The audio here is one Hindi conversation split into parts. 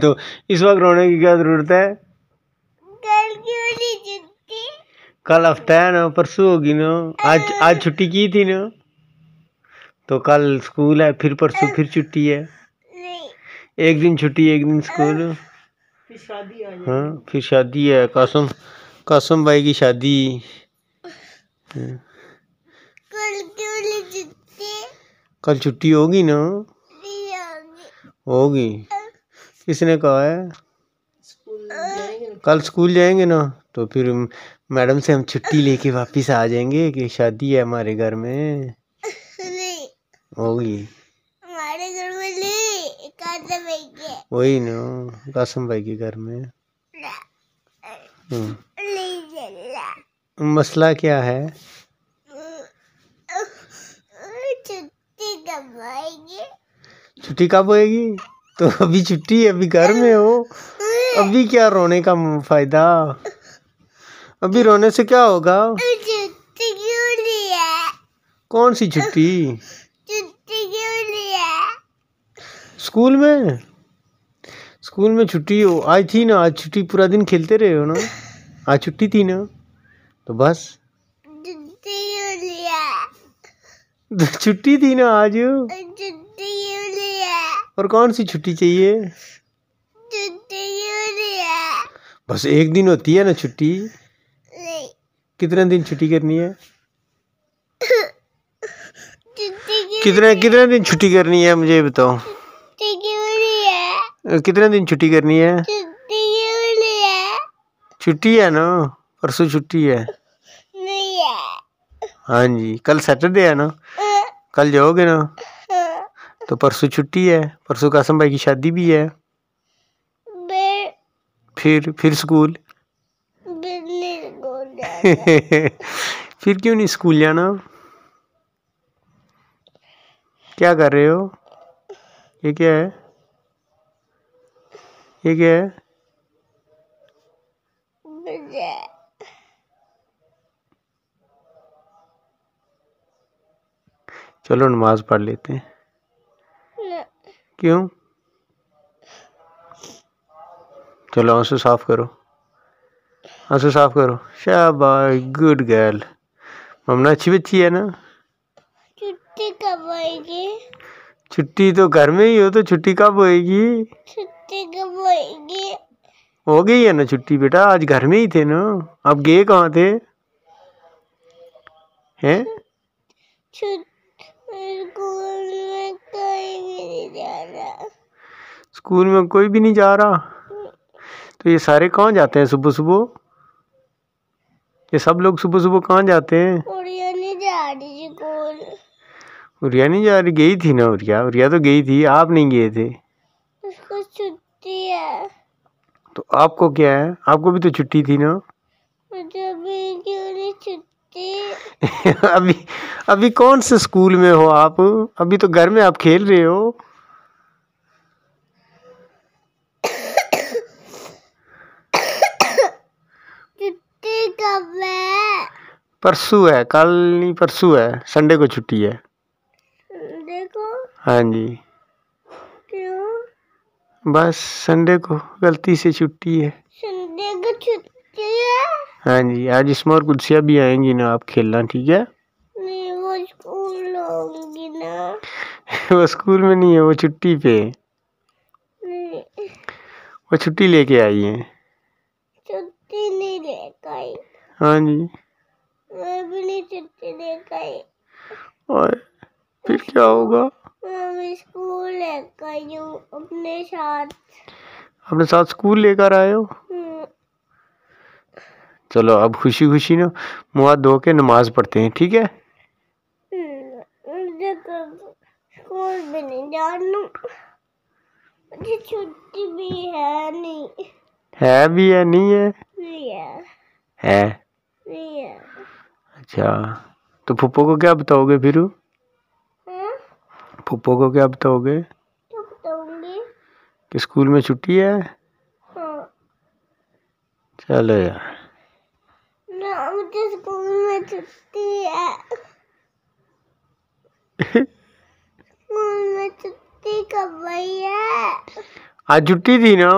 तो इस वक्त रोने की क्या ज़रूरत है कल हफ्ता है ना परसों होगी ना आज हाँ। आज छुट्टी की थी ना तो कल स्कूल है फिर परसों हाँ। फिर छुट्टी है एक दिन छुट्टी एक दिन स्कूल हाँ फिर शादी हाँ, है कासम कासम भाई की शादी कल छुट्टी होगी ना होगी किसने कहा है कल स्कूल जाएंगे ना तो फिर मैडम से हम छुट्टी लेके वापस आ जाएंगे कि शादी है हमारे घर में होगी हमारे घर में वही ना कासम भाई के घर में हम्म। मसला क्या है छुट्टी छुट्टी कब होएगी तो अभी छुट्टी अभी घर में हो अभी क्या रोने का फायदा अभी रोने से क्या होगा कौन सी छुट्टी स्कूल में स्कूल में छुट्टी हो आज थी ना आज छुट्टी पूरा दिन खेलते रहे हो ना आज छुट्टी थी ना तो बस छुट्टी थी ना आज और कौन सी छुट्टी चाहिए बस एक दिन होती है ना छुट्टी कितने दिन छुट्टी करनी है कितने कितने दिन छुट्टी करनी है मुझे बताओ कितने दिन छुट्टी करनी है छुट्टी है ना परसों छुट्टी है हाँ जी कल सैटरडे है ना कल जाओगे ना तो परसों छुट्टी है परसों कासम भाई की शादी भी है फिर फिर स्कूल फिर क्यों नहीं स्कूल जाना क्या कर रहे हो ये क्या है ये क्या है चलो नमाज पढ़ लेते हैं क्यों चलो आंसू साफ करो आंसू साफ करो शाबाश गुड गर्ल ममना अच्छी बच्ची है ना छुट्टी कब होएगी छुट्टी तो घर में ही हो तो छुट्टी कब होएगी छुट्टी कब होएगी हो गई है ना छुट्टी बेटा आज घर में ही थे ना अब गए कहाँ थे हैं छुट्टी स्कूल में कोई भी नहीं जा रहा तो ये सारे कहाँ जाते हैं सुबह सुबह ये सब लोग सुबह सुबह कहाँ जाते हैं उरिया नहीं जा रही गई थी ना उरिया उरिया तो गई थी आप नहीं गए थे उसको छुट्टी है तो आपको क्या है आपको भी तो छुट्टी थी ना मुझे भी क्यों नहीं छुट्टी अभी अभी कौन से स्कूल में हो आप अभी तो घर में आप खेल रहे हो परसू है कल नहीं परसू है संडे को छुट्टी है देखो हाँ जी क्यों बस संडे को गलती से छुट्टी है संडे को छुट्टी है हाँ जी आज इसमें और कुर्सियाँ भी आएंगी ना आप खेलना ठीक है नहीं वो स्कूल ना वो स्कूल में नहीं है वो छुट्टी पे वो छुट्टी लेके आई है छुट्टी नहीं लेके आई हाँ जी और फिर क्या होगा स्कूल अपने साथ अपने साथ स्कूल लेकर आए हो हम्म। चलो अब खुशी खुशी ना मुँह धो के नमाज पढ़ते हैं ठीक है हम्म, स्कूल भी नहीं जानू मुझे छुट्टी भी है नहीं है भी है नहीं है नहीं है है अच्छा तो फूफो को क्या बताओगे फिर हम्म? फूफो को क्या बताओगे कि स्कूल में छुट्टी है हाँ। चलो यार स्कूल में छुट्टी है स्कूल में छुट्टी कब है आज छुट्टी थी ना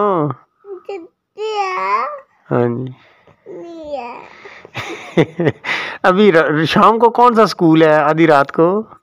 छुट्टी है हाँ जी नहीं है अभी शाम को कौन सा स्कूल है आधी रात को